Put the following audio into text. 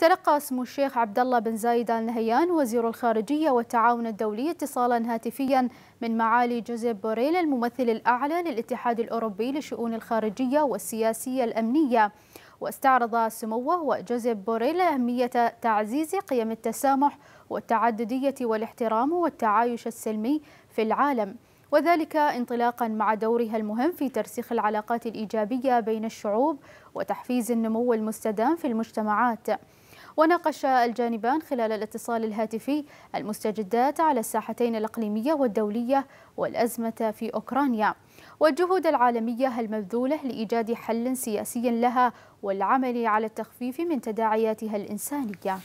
تلقى سمو الشيخ عبد الله بن زايد آل نهيان وزير الخارجية والتعاون الدولي اتصالا هاتفيا من معالي جوزيف بوريل الممثل الأعلى للاتحاد الأوروبي لشؤون الخارجية والسياسية الأمنية واستعرض سموه وجوزيف بوريل أهمية تعزيز قيم التسامح والتعددية والاحترام والتعايش السلمي في العالم وذلك انطلاقا مع دورها المهم في ترسيخ العلاقات الإيجابية بين الشعوب وتحفيز النمو المستدام في المجتمعات وناقش الجانبان خلال الاتصال الهاتفي المستجدات على الساحتين الإقليمية والدولية والأزمة في أوكرانيا والجهود العالمية المبذولة لإيجاد حل سياسي لها والعمل على التخفيف من تداعياتها الإنسانية